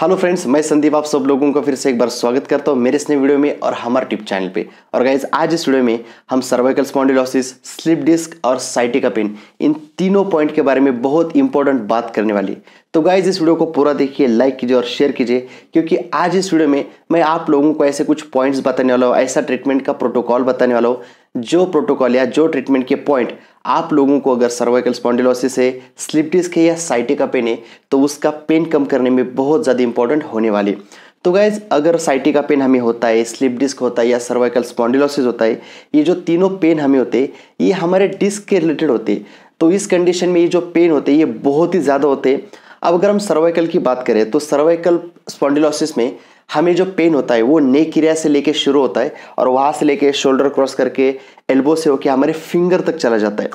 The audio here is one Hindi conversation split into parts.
हेलो फ्रेंड्स मैं संदीप आप सब लोगों का फिर से एक बार स्वागत करता हूँ मेरे इस नए वीडियो में और हमारे टिप चैनल पे और गाइज आज इस वीडियो में हम सर्वाइकल स्पॉन्डिलोसिस स्लिप डिस्क और साइटिका पेन इन तीनों पॉइंट के बारे में बहुत इंपॉर्टेंट बात करने वाली तो गाइज इस वीडियो को पूरा देखिए लाइक कीजिए और शेयर कीजिए क्योंकि आज इस वीडियो में मैं आप लोगों को ऐसे कुछ पॉइंट्स बताने वाला हूँ ऐसा ट्रीटमेंट का प्रोटोकॉल बताने वाला हूँ जो प्रोटोकॉल या जो ट्रीटमेंट के पॉइंट आप लोगों को अगर सर्वाइकल स्पॉन्डिलोसिस है स्लिप डिस्क है या साइटे का पेन है तो उसका पेन कम करने में बहुत ज़्यादा इंपॉर्टेंट होने वाली तो गैज़ अगर साइटे का पेन हमें होता है स्लिप डिस्क होता है या सर्वाइकल स्पॉन्डिलोसिस होता है ये जो तीनों पेन हमें होते हैं ये हमारे डिस्क के रिलेटेड होते तो इस कंडीशन में ये जो पेन होते हैं ये बहुत ही ज़्यादा होते हैं अब अगर हम सर्वाइकल की बात करें तो सर्वाइकल स्पॉन्डिलोसिस में हमें जो पेन होता है वो नेक एरिया से लेके शुरू होता है और वहाँ से लेके शोल्डर क्रॉस करके एल्बो से होके हमारे फिंगर तक चला जाता है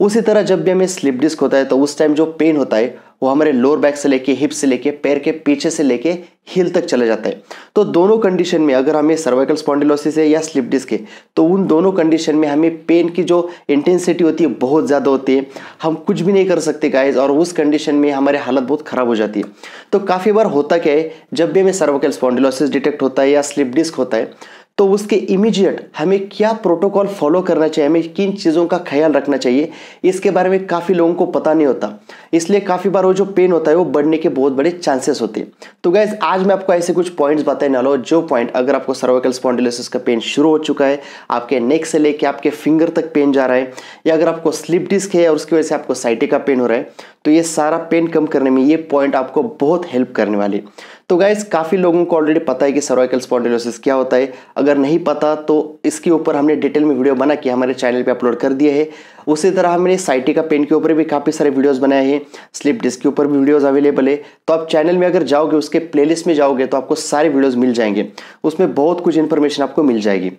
उसी तरह जब भी हमें स्लिप डिस्क होता है तो उस टाइम जो पेन होता है वो हमारे लोअर बैक से लेके हिप से लेके पैर के पीछे से लेके हिल तक चला जाता है तो दोनों कंडीशन में अगर हमें सर्वाइकल स्पॉन्डिलोसिस है या स्लिप डिस्क है तो उन दोनों कंडीशन में हमें पेन की जो इंटेंसिटी होती है बहुत ज़्यादा होती है हम कुछ भी नहीं कर सकते गाइज और उस कंडीशन में हमारी हालत बहुत ख़राब हो जाती है तो काफ़ी बार होता क्या है जब भी हमें सर्वाइकल स्पॉन्डिलोसिस डिटेक्ट होता है या स्लिप डिस्क होता है तो उसके इमीडिएट हमें क्या प्रोटोकॉल फॉलो करना चाहिए हमें किन चीज़ों का ख्याल रखना चाहिए इसके बारे में काफ़ी लोगों को पता नहीं होता इसलिए काफ़ी बार वो जो पेन होता है वो बढ़ने के बहुत बड़े चांसेस होते हैं तो गैस आज मैं आपको ऐसे कुछ पॉइंट्स बताने वाला हूँ जो पॉइंट अगर आपको सर्वाइकल स्पॉन्डिलोसिस का पेन शुरू हो चुका है आपके नेक से लेके आपके फिंगर तक पेन जा रहा है या अगर आपको स्लिप डिस्क है और उसकी वजह से आपको साइटिका पेन हो रहा है तो ये सारा पेन कम करने में ये पॉइंट आपको बहुत हेल्प करने वाले तो गाइज काफ़ी लोगों को ऑलरेडी पता है कि सर्वाइकल स्पॉन्डिलोसिस क्या होता है अगर नहीं पता तो इसके ऊपर हमने डिटेल में वीडियो बना के हमारे चैनल पे अपलोड कर दिए है उसी तरह हमने साइटी का पेन के ऊपर भी काफ़ी सारे वीडियोस बनाए हैं स्लिप डिस्क के ऊपर भी वीडियोस अवेलेबल है तो आप चैनल में अगर जाओगे उसके प्लेलिस्ट में जाओगे तो आपको सारे वीडियोज़ मिल जाएंगे उसमें बहुत कुछ इन्फॉर्मेशन आपको मिल जाएगी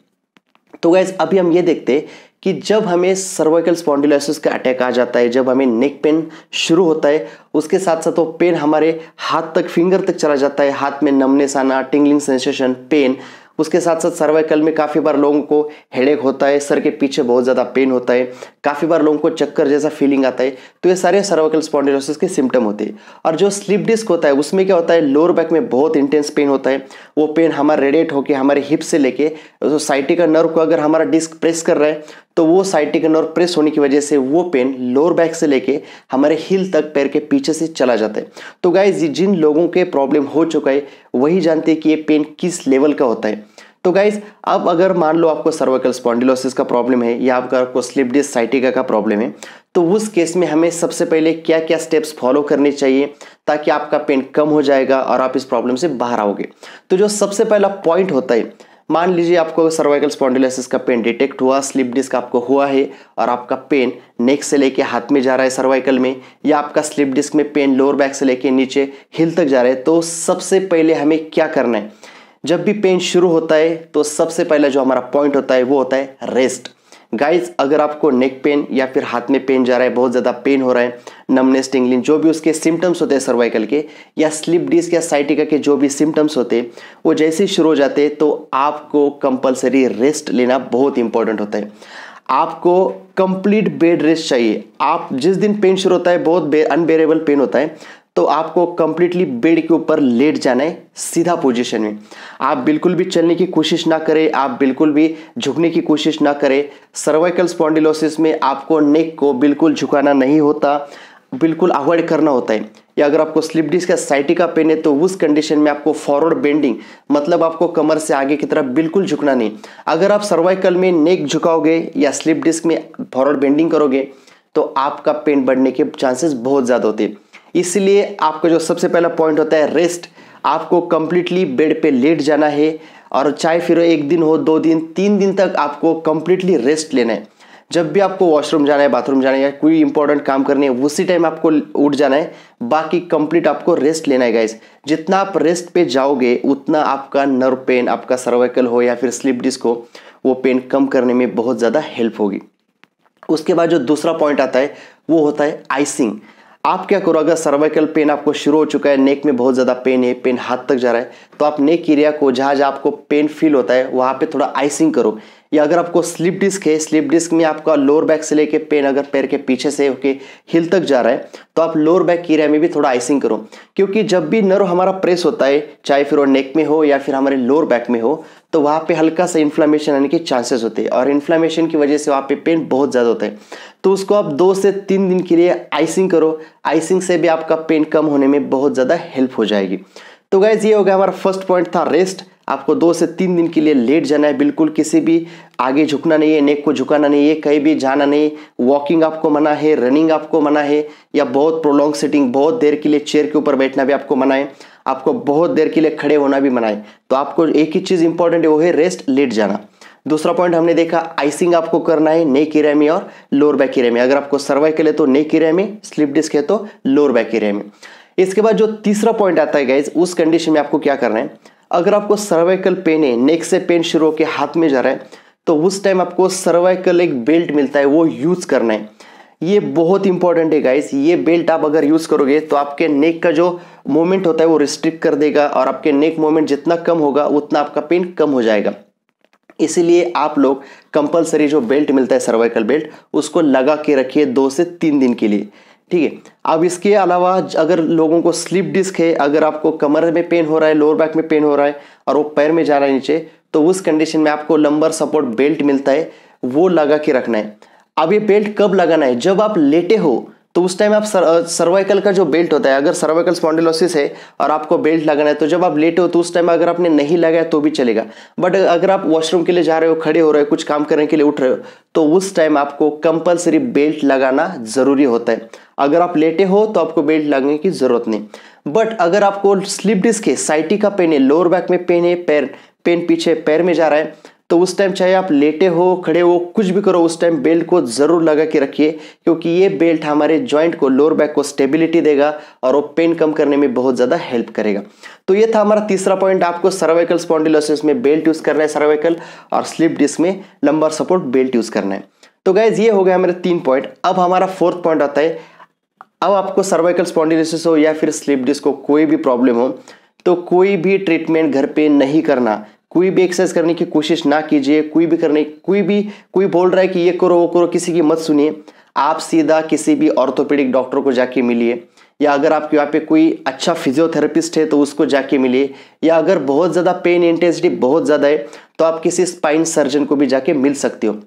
तो गैस अभी हम ये देखते कि जब हमें सर्वाइकल स्पॉन्डिलाइसिस का अटैक आ जाता है जब हमें नेक पेन शुरू होता है उसके साथ साथ वो पेन हमारे हाथ तक फिंगर तक चला जाता है हाथ में नमनेस आना टिंगलिंग सेंसेशन पेन उसके साथ साथ सर्वाइकल में काफ़ी बार लोगों को हेडेक होता है सर के पीछे बहुत ज़्यादा पेन होता है काफ़ी बार लोगों को चक्कर जैसा फीलिंग आता है तो ये सारे सर्वाइकल स्पॉन्डिलोसिस के सिम्टम होते हैं और जो स्लिप डिस्क होता है उसमें क्या होता है लोअर बैक में बहुत इंटेंस पेन होता है वो पेन हमारा रेडिएट होकर हमारे हिप से लेके तो साइटिका नर्व को अगर हमारा डिस्क प्रेस कर रहा है तो वो साइटिका नर्व प्रेस होने की वजह से वो पेन लोअर बैक से लेके हमारे हिल तक पैर के पीछे से चला जाता है तो गाय जिन लोगों के प्रॉब्लम हो चुका है वही जानते हैं कि ये पेन किस लेवल का होता है तो गाइज अब अगर मान लो आपको सर्वाइकल स्पॉन्डिलोसिस का प्रॉब्लम है या आपका आपको स्लिप डिस्क साइटिका का प्रॉब्लम है तो उस केस में हमें सबसे पहले क्या क्या स्टेप्स फॉलो करने चाहिए ताकि आपका पेन कम हो जाएगा और आप इस प्रॉब्लम से बाहर आओगे तो जो सबसे पहला पॉइंट होता है मान लीजिए आपको सर्वाइकल स्पॉन्डिलोसिस का पेन डिटेक्ट हुआ स्लिप डिस्क आपको हुआ है और आपका पेन नेक से लेके हाथ में जा रहा है सर्वाइकल में या आपका स्लिप डिस्क में पेन लोअर बैक से लेके नीचे हिल तक जा रहा है तो सबसे पहले हमें क्या करना है जब भी पेन शुरू होता है तो सबसे पहला जो हमारा पॉइंट होता है वो होता है रेस्ट गाइज अगर आपको नेक पेन या फिर हाथ में पेन जा रहा है बहुत ज़्यादा पेन हो रहा है नमनेस टिंगलिंग जो भी उसके सिम्टम्स होते हैं सर्वाइकल के या स्लिप डिस्क या साइटिका के जो भी सिम्टम्स होते हैं वो जैसे ही शुरू हो जाते हैं तो आपको कंपलसरी रेस्ट लेना बहुत इंपॉर्टेंट होता है आपको कंप्लीट बेड रेस्ट चाहिए आप जिस दिन पेन शुरू होता है बहुत अनबेरेबल पेन होता है तो आपको कंप्लीटली बेड के ऊपर लेट जाना है सीधा पोजीशन में आप बिल्कुल भी चलने की कोशिश ना करें आप बिल्कुल भी झुकने की कोशिश ना करें सर्वाइकल स्पॉन्डिलोसिस में आपको नेक को बिल्कुल झुकाना नहीं होता बिल्कुल अवॉइड करना होता है या अगर आपको स्लिप डिस्क या साइटिका पेन है तो उस कंडीशन में आपको फॉरवर्ड बेंडिंग मतलब आपको कमर से आगे की तरफ बिल्कुल झुकना नहीं अगर आप सर्वाइकल में नेक झुकाओगे या स्लिप डिस्क में फॉरवर्ड बेंडिंग करोगे तो आपका पेन बढ़ने के चांसेस बहुत ज़्यादा होते हैं इसलिए आपका जो सबसे पहला पॉइंट होता है रेस्ट आपको कंप्लीटली बेड पे लेट जाना है और चाहे फिर एक दिन हो दो दिन तीन दिन तक आपको कंप्लीटली रेस्ट लेना है जब भी आपको वॉशरूम जाना है बाथरूम जाना है या कोई इंपॉर्टेंट काम करनी है उसी टाइम आपको उठ जाना है बाकी कंप्लीट आपको रेस्ट लेना है गाइस जितना आप रेस्ट पे जाओगे उतना आपका नर्व पेन आपका सर्वाइकल हो या फिर स्लिप डिस्क हो वो पेन कम करने में बहुत ज़्यादा हेल्प होगी उसके बाद जो दूसरा पॉइंट आता है वो होता है आइसिंग आप क्या करो अगर सर्वाइकल पेन आपको शुरू हो चुका है नेक में बहुत ज़्यादा पेन है पेन हाथ तक जा रहा है तो आप नेक एरिया को जहाँ जहाँ आपको पेन फील होता है वहाँ पे थोड़ा आइसिंग करो या अगर आपको स्लिप डिस्क है स्लिप डिस्क में आपका लोअर बैक से लेके पेन अगर पैर के पीछे से होके हिल तक जा रहा है तो आप लोअर बैक की एरिया में भी थोड़ा आइसिंग करो क्योंकि जब भी नर्व हमारा प्रेस होता है चाहे फिर वो नेक में हो या फिर हमारे लोअर बैक में हो तो वहाँ पे हल्का सा इन्फ्लामेशन आने के चांसेस होते हैं और इन्फ्लामेशन की वजह से वहाँ पे पेन बहुत ज़्यादा होता है तो उसको आप दो से तीन दिन के लिए आइसिंग करो आइसिंग से भी आपका पेन कम होने में बहुत ज़्यादा हेल्प हो जाएगी तो गैज़ ये हो गया हमारा फर्स्ट पॉइंट था रेस्ट आपको दो से तीन दिन के लिए लेट जाना है बिल्कुल किसी भी आगे झुकना नहीं है नेक को झुकाना नहीं है कहीं भी जाना नहीं वॉकिंग आपको मना है रनिंग आपको मना है या बहुत प्रोलॉन्ग सिटिंग बहुत देर के लिए चेयर के ऊपर बैठना भी आपको मना है आपको बहुत देर के लिए खड़े होना भी मना है तो आपको एक ही चीज़ इंपॉर्टेंट है वो है रेस्ट लेट जाना दूसरा पॉइंट हमने देखा आइसिंग आपको करना है नेक एरिया में और लोअर बैक एरिया में अगर आपको के लिए तो नेक एरिया में स्लिप डिस्क है तो लोअर बैक एरिया में इसके बाद जो तीसरा पॉइंट आता है गाइज उस कंडीशन में आपको क्या करना है अगर आपको सर्वाइकल पेन है नेक से पेन शुरू होकर हाथ में जा रहा है तो उस टाइम आपको सर्वाइकल एक बेल्ट मिलता है वो यूज़ करना है ये बहुत इंपॉर्टेंट है गाइस ये बेल्ट आप अगर यूज़ करोगे तो आपके नेक का जो मूवमेंट होता है वो रिस्ट्रिक्ट कर देगा और आपके नेक मूवमेंट जितना कम होगा उतना आपका पेन कम हो जाएगा इसीलिए आप लोग कंपलसरी जो बेल्ट मिलता है सर्वाइकल बेल्ट उसको लगा के रखिए दो से तीन दिन के लिए ठीक है अब इसके अलावा अगर लोगों को स्लिप डिस्क है अगर आपको कमर में पेन हो रहा है लोअर बैक में पेन हो रहा है और वो पैर में जा रहा है नीचे तो उस कंडीशन में आपको लंबर सपोर्ट बेल्ट मिलता है वो लगा के रखना है अब ये बेल्ट कब लगाना है जब आप लेटे हो तो उस टाइम आप सर, सर्वाइकल का जो बेल्ट होता है अगर सर्वाइकल स्पॉन्डिलोसिस है और आपको बेल्ट लगाना है तो जब आप लेटे हो तो उस टाइम अगर आपने नहीं लगाया तो भी चलेगा बट अगर आप वॉशरूम के लिए जा रहे हो खड़े हो रहे हो कुछ काम करने के लिए उठ रहे हो तो उस टाइम आपको कंपलसरी बेल्ट लगाना ज़रूरी होता है अगर आप लेटे हो तो आपको बेल्ट लगाने की ज़रूरत नहीं बट अगर आपको स्लिप डिस्क है साइटी का पेन है लोअर बैक में पेन है पैर पेन पीछे पैर में जा रहा है तो उस टाइम चाहे आप लेटे हो खड़े हो कुछ भी करो उस टाइम बेल्ट को ज़रूर लगा के रखिए क्योंकि ये बेल्ट हमारे जॉइंट को लोअर बैक को स्टेबिलिटी देगा और वो पेन कम करने में बहुत ज़्यादा हेल्प करेगा तो ये था हमारा तीसरा पॉइंट आपको सर्वाइकल स्पॉन्डिलोसिस में बेल्ट यूज़ करना है सर्वाइकल और स्लिप डिस्क में लंबर सपोर्ट बेल्ट यूज़ करना है तो गैज ये हो गया हमारे तीन पॉइंट अब हमारा फोर्थ पॉइंट आता है अब आपको सर्वाइकल स्पॉन्डिलोसिस हो या फिर स्लिप डिस्क हो कोई भी प्रॉब्लम हो तो कोई भी ट्रीटमेंट घर पे नहीं करना कोई भी एक्सरसाइज करने की कोशिश ना कीजिए कोई भी करने कोई भी कोई बोल रहा है कि ये करो वो करो किसी की मत सुनिए आप सीधा किसी भी ऑर्थोपेडिक डॉक्टर को जाके मिलिए या अगर आपके यहाँ पे कोई अच्छा फिजियोथेरेपिस्ट है तो उसको जाके मिलिए या अगर बहुत ज़्यादा पेन इंटेंसिटी बहुत ज़्यादा है तो आप किसी स्पाइन सर्जन को भी जाके मिल सकते हो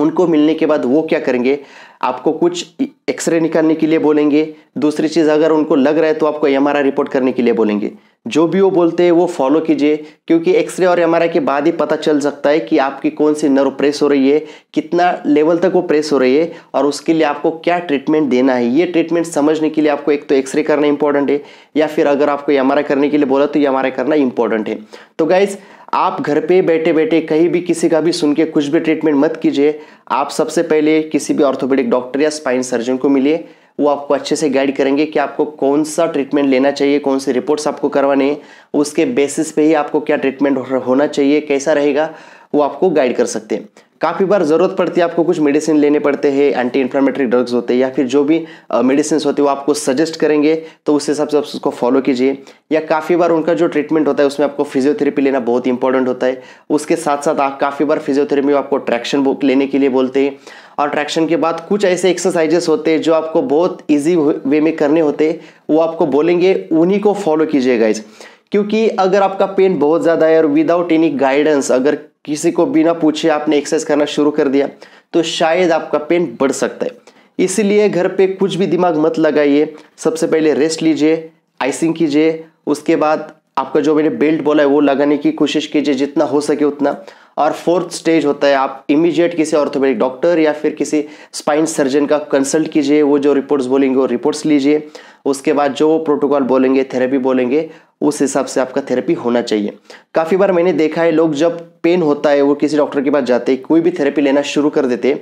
उनको मिलने के बाद वो क्या करेंगे आपको कुछ एक्सरे निकालने के लिए बोलेंगे दूसरी चीज़ अगर उनको लग रहा है तो आपको एम रिपोर्ट करने के लिए बोलेंगे जो भी वो बोलते हैं वो फॉलो कीजिए क्योंकि एक्सरे और एम के बाद ही पता चल सकता है कि आपकी कौन सी नर्व प्रेस हो रही है कितना लेवल तक वो प्रेस हो रही है और उसके लिए आपको क्या ट्रीटमेंट देना है ये ट्रीटमेंट समझने के लिए आपको एक तो एक्सरे करना इंपॉर्टेंट है या फिर अगर आपको एम करने के लिए बोला तो एम करना इंपॉर्टेंट है तो गाइज़ आप घर पे बैठे बैठे कहीं भी किसी का भी सुन के कुछ भी ट्रीटमेंट मत कीजिए आप सबसे पहले किसी भी ऑर्थोपेडिक डॉक्टर या स्पाइन सर्जन को मिलिए वो आपको अच्छे से गाइड करेंगे कि आपको कौन सा ट्रीटमेंट लेना चाहिए कौन से रिपोर्ट्स आपको करवाने हैं उसके बेसिस पे ही आपको क्या ट्रीटमेंट होना चाहिए कैसा रहेगा वो आपको गाइड कर सकते हैं काफ़ी बार ज़रूरत पड़ती है आपको कुछ मेडिसिन लेने पड़ते हैं एंटी इन्फ्लामेटरी ड्रग्स होते हैं या फिर जो भी मेडिसिन होते हैं वो आपको सजेस्ट करेंगे तो उस हिसाब से आप उसको फॉलो कीजिए या काफ़ी बार उनका जो ट्रीटमेंट होता है उसमें आपको फिजियोथेरेपी लेना बहुत इंपॉर्टेंट होता है उसके साथ साथ आप काफ़ी बार फिजियोथेरेपी में आपको ट्रैक्शन बुक लेने के लिए बोलते हैं और ट्रैक्शन के बाद कुछ ऐसे एक्सरसाइजेस होते हैं जो आपको बहुत ईजी वे में करने होते हैं वो आपको बोलेंगे उन्हीं को फॉलो कीजिएगा इस क्योंकि अगर आपका पेन बहुत ज़्यादा है और विदाउट एनी गाइडेंस अगर किसी को बिना पूछे आपने एक्सरसाइज करना शुरू कर दिया तो शायद आपका पेन बढ़ सकता है इसलिए घर पे कुछ भी दिमाग मत लगाइए सबसे पहले रेस्ट लीजिए आइसिंग कीजिए उसके बाद आपका जो मैंने बेल्ट बोला है वो लगाने की कोशिश कीजिए जितना हो सके उतना और फोर्थ स्टेज होता है आप इमीडिएट किसी ऑर्थोपेडिक डॉक्टर या फिर किसी स्पाइन सर्जन का कंसल्ट कीजिए वो जो रिपोर्ट्स बोलेंगे वो रिपोर्ट्स लीजिए उसके बाद जो प्रोटोकॉल बोलेंगे थेरेपी बोलेंगे उस हिसाब से आपका थेरेपी होना चाहिए काफ़ी बार मैंने देखा है लोग जब पेन होता है वो किसी डॉक्टर के पास जाते कोई भी थेरेपी लेना शुरू कर देते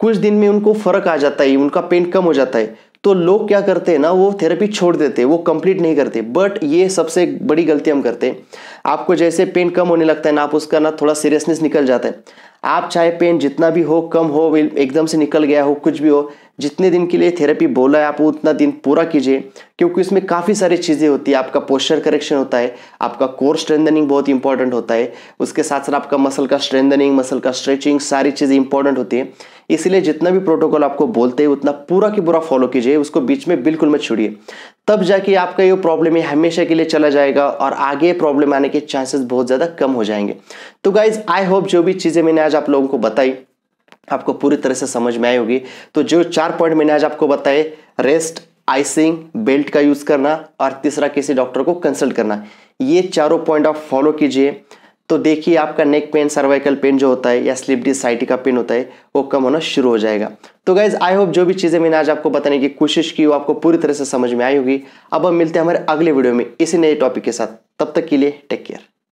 कुछ दिन में उनको फ़र्क आ जाता है उनका पेन कम हो जाता है तो लोग क्या करते हैं ना वो थेरेपी छोड़ देते हैं वो कंप्लीट नहीं करते बट ये सबसे बड़ी गलती हम करते हैं आपको जैसे पेन कम होने लगता है ना आप उसका ना थोड़ा सीरियसनेस निकल जाता है आप चाहे पेन जितना भी हो कम हो एकदम से निकल गया हो कुछ भी हो जितने दिन के लिए थेरेपी बोला है आप उतना दिन पूरा कीजिए क्योंकि इसमें काफ़ी सारी चीज़ें होती है आपका पोस्चर करेक्शन होता है आपका कोर स्ट्रेंथनिंग बहुत इंपॉर्टेंट होता है उसके साथ साथ आपका मसल का स्ट्रेंथनिंग मसल का स्ट्रेचिंग सारी चीज़ें इंपॉर्टेंट होती है इसलिए जितना भी प्रोटोकॉल आपको बोलते हैं उतना पूरा की पूरा फॉलो कीजिए उसको बीच में बिल्कुल मत छोड़िए तब जाके आपका ये प्रॉब्लम ये हमेशा के लिए चला जाएगा और आगे प्रॉब्लम आने के चांसेस बहुत ज़्यादा कम हो जाएंगे तो गाइज आई होप जो भी चीज़ें मैंने आज आप लोगों को बताई आपको पूरी तरह से समझ में आई होगी तो जो चार पॉइंट मैंने आज आपको बताए रेस्ट आइसिंग बेल्ट का यूज़ करना और तीसरा किसी डॉक्टर को कंसल्ट करना ये चारों पॉइंट आप फॉलो कीजिए तो देखिए आपका नेक पेन सर्वाइकल पेन जो होता है या स्लिप डिसाइटी का पेन होता है वो कम होना शुरू हो जाएगा तो गाइज आई होप जो भी चीज़ें मैंने आज आपको बताने की कोशिश की वो आपको पूरी तरह से समझ में आई होगी अब हम मिलते हैं हमारे अगले वीडियो में इसी नए टॉपिक के साथ तब तक के लिए टेक केयर